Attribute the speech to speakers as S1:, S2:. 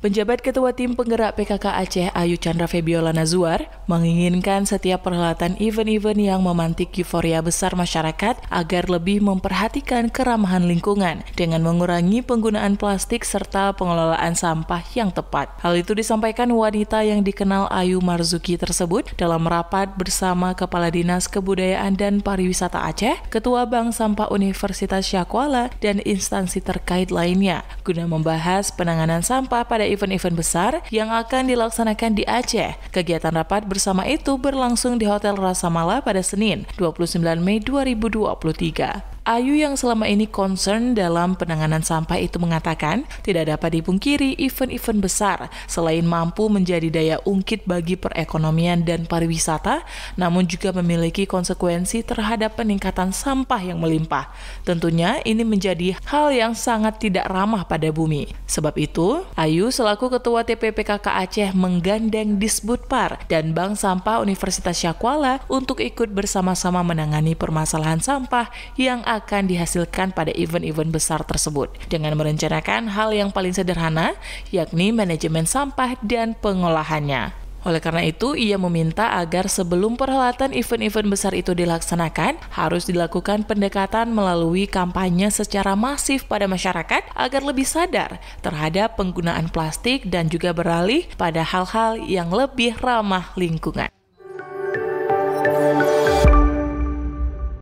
S1: Penjabat Ketua Tim Penggerak PKK Aceh Ayu Chandra Febiola Nazuar menginginkan setiap perhelatan event-event yang memantik euforia besar masyarakat agar lebih memperhatikan keramahan lingkungan dengan mengurangi penggunaan plastik serta pengelolaan sampah yang tepat. Hal itu disampaikan wanita yang dikenal Ayu Marzuki tersebut dalam rapat bersama Kepala Dinas Kebudayaan dan Pariwisata Aceh, Ketua Bank Sampah Universitas Syakwala, dan instansi terkait lainnya guna membahas penanganan sampah pada event-event besar yang akan dilaksanakan di Aceh. Kegiatan rapat bersama itu berlangsung di Hotel Rasa Mala pada Senin, 29 Mei 2023. Ayu yang selama ini concern dalam penanganan sampah itu mengatakan tidak dapat dipungkiri event-event besar selain mampu menjadi daya ungkit bagi perekonomian dan pariwisata, namun juga memiliki konsekuensi terhadap peningkatan sampah yang melimpah. Tentunya ini menjadi hal yang sangat tidak ramah pada bumi. Sebab itu, Ayu selaku Ketua TPPKK Aceh menggandeng Disbudpar dan Bank Sampah Universitas Syakwala untuk ikut bersama-sama menangani permasalahan sampah yang akan akan dihasilkan pada event-event besar tersebut dengan merencanakan hal yang paling sederhana, yakni manajemen sampah dan pengolahannya. Oleh karena itu, ia meminta agar sebelum perhelatan event-event besar itu dilaksanakan, harus dilakukan pendekatan melalui kampanye secara masif pada masyarakat agar lebih sadar terhadap penggunaan plastik dan juga beralih pada hal-hal yang lebih ramah lingkungan.